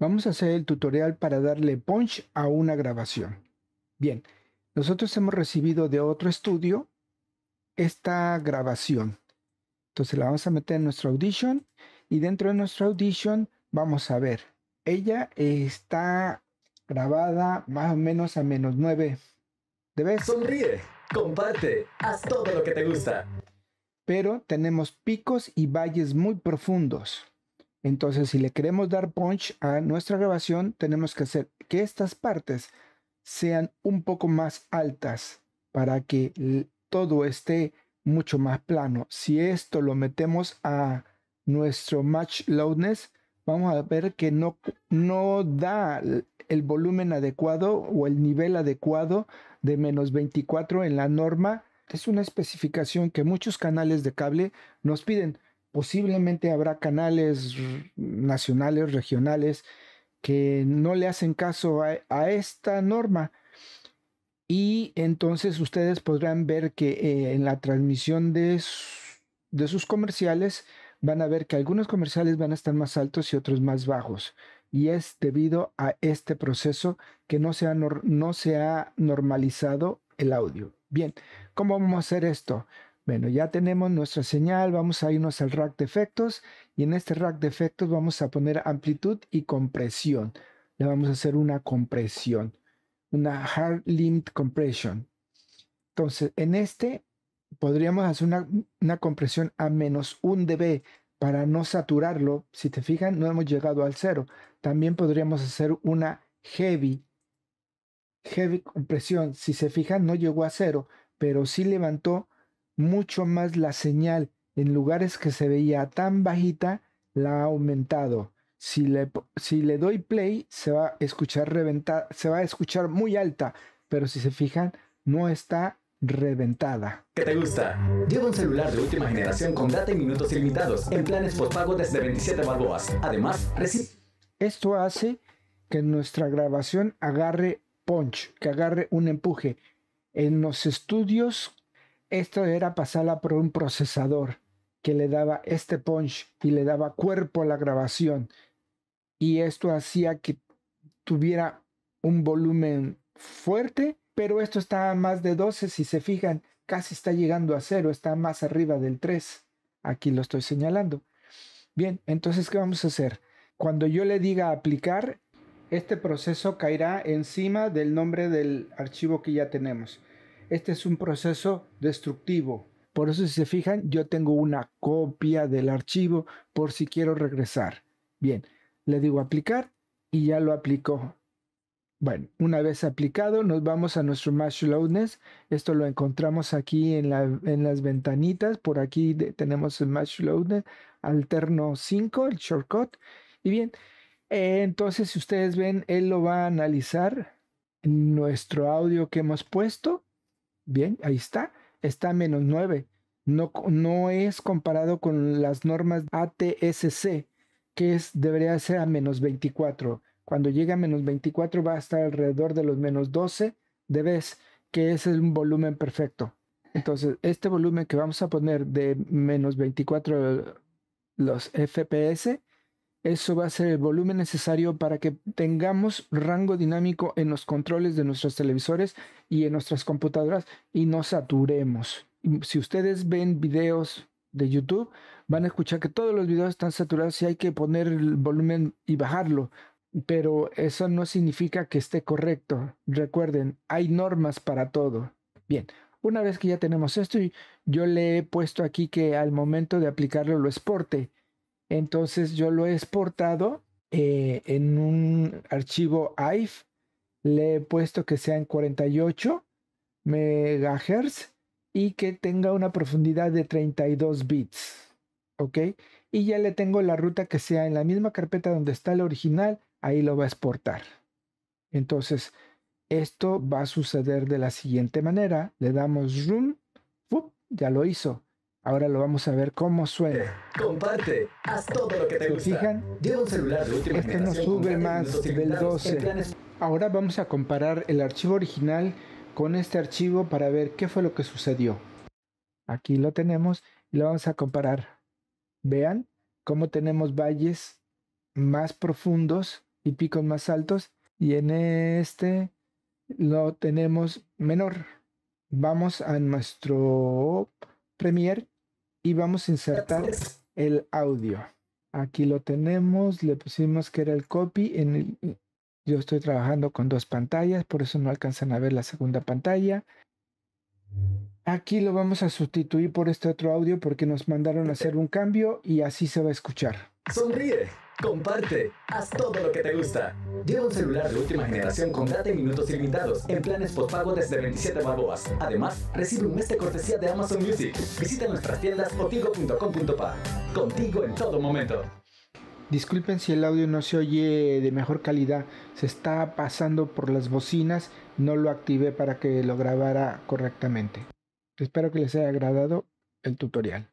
Vamos a hacer el tutorial para darle punch a una grabación. Bien, nosotros hemos recibido de otro estudio esta grabación. Entonces la vamos a meter en nuestro Audition y dentro de nuestro Audition vamos a ver. Ella está grabada más o menos a menos nueve. debes. Sonríe, comparte, haz todo lo que te gusta. Pero tenemos picos y valles muy profundos. Entonces, si le queremos dar punch a nuestra grabación, tenemos que hacer que estas partes sean un poco más altas para que todo esté mucho más plano. Si esto lo metemos a nuestro match loudness, vamos a ver que no, no da el volumen adecuado o el nivel adecuado de menos 24 en la norma. Es una especificación que muchos canales de cable nos piden posiblemente habrá canales nacionales, regionales, que no le hacen caso a, esta norma. Y entonces ustedes podrán ver que eh, en la transmisión de, sus comerciales van a ver que algunos comerciales van a estar más altos y otros más bajos. Y es debido a este proceso que no no se ha normalizado el audio. Bien, ¿cómo vamos a hacer esto? Bueno, ya tenemos nuestra señal, vamos a irnos al rack de efectos y en este rack de efectos vamos a poner amplitud y compresión. Le vamos a hacer una compresión, una hard limit compression. Entonces, en este podríamos hacer una, compresión a menos 1 dB para no saturarlo. Si te fijan, no hemos llegado al cero. También podríamos hacer una heavy, heavy compresión. Si se fijan, no llegó a cero, pero sí levantó mucho más la señal en lugares que se veía tan bajita, la ha aumentado. Si le, si le doy play, se va a escuchar reventada, se va a escuchar muy alta, pero si se fijan, no está reventada. ¿Qué te gusta? Lleva un celular de última generación con data y minutos ilimitados en planes postpago desde 27 balboas. Además, Esto hace que nuestra grabación agarre punch, que agarre un empuje. En los estudios esto era pasarla por un procesador que le daba este punch y le daba cuerpo a la grabación. Y esto hacía que tuviera un volumen fuerte, pero esto está más de 12, si se fijan, casi está llegando a cero, está más arriba del 3. Aquí lo estoy señalando. Bien, entonces, ¿qué vamos a hacer? Cuando yo le diga aplicar, este proceso caerá encima del nombre del archivo que ya tenemos. Este es un proceso destructivo. Por eso si se fijan, yo tengo una copia del archivo por si quiero regresar. Bien, le digo aplicar y ya lo aplicó. Bueno, una vez aplicado, nos vamos a nuestro Match Loudness. Esto lo encontramos aquí en, las ventanitas. Por aquí tenemos el Mash Loudness Alterno 5, el shortcut. Y bien, entonces si ustedes ven, él lo va a analizar en nuestro audio que hemos puesto Bien, ahí está, está a menos 9. No, no es comparado con las normas ATSC, que es, debería ser a menos 24. Cuando llega a menos 24 va a estar alrededor de los menos 12 de vez, que es un volumen perfecto. Entonces, este volumen que vamos a poner de menos 24 eh, los FPS eso va a ser el volumen necesario para que tengamos rango dinámico en los controles de nuestros televisores y en nuestras computadoras y no saturemos. Si ustedes ven videos de YouTube, van a escuchar que todos los videos están saturados y hay que poner el volumen y bajarlo. Pero eso no significa que esté correcto. Recuerden, hay normas para todo. Bien, una vez que ya tenemos esto, yo le he puesto aquí que al momento de aplicarlo lo exporte. Entonces yo lo he exportado eh, en un archivo AIF. Le he puesto que sea en 48 megahertz y que tenga una profundidad de 32 bits. ¿Ok? Y ya le tengo la ruta que sea en la misma carpeta donde está el original. Ahí lo va a exportar. Entonces, esto va a suceder de la siguiente manera. Le damos room. ya lo hizo. Ahora lo vamos a ver cómo suena. Comparte, haz todo lo que te fijan? este no sube más del 12. Ahora vamos a comparar el archivo original con este archivo para ver qué fue lo que sucedió. Aquí lo tenemos y lo vamos a comparar. Vean cómo tenemos valles más profundos y picos más altos y en este lo tenemos menor. Vamos a nuestro Premiere y vamos a insertar el audio. Aquí lo tenemos, le pusimos que era el copy. En yo estoy trabajando con dos pantallas, por eso no alcanzan a ver la segunda pantalla. Aquí lo vamos a sustituir por este otro audio porque nos mandaron a hacer un cambio y así se va a escuchar. Sonríe, comparte, haz todo lo que te gusta. Lleva un celular de última generación con data y minutos ilimitados en planes pago desde 27 balboas. Además, recibe un mes de cortesía de Amazon Music. Visita nuestras tiendas o Contigo en todo momento. Disculpen si el audio no se oye de mejor calidad, se está pasando por las bocinas, no lo activé para que lo grabara correctamente. Espero que les haya agradado el tutorial.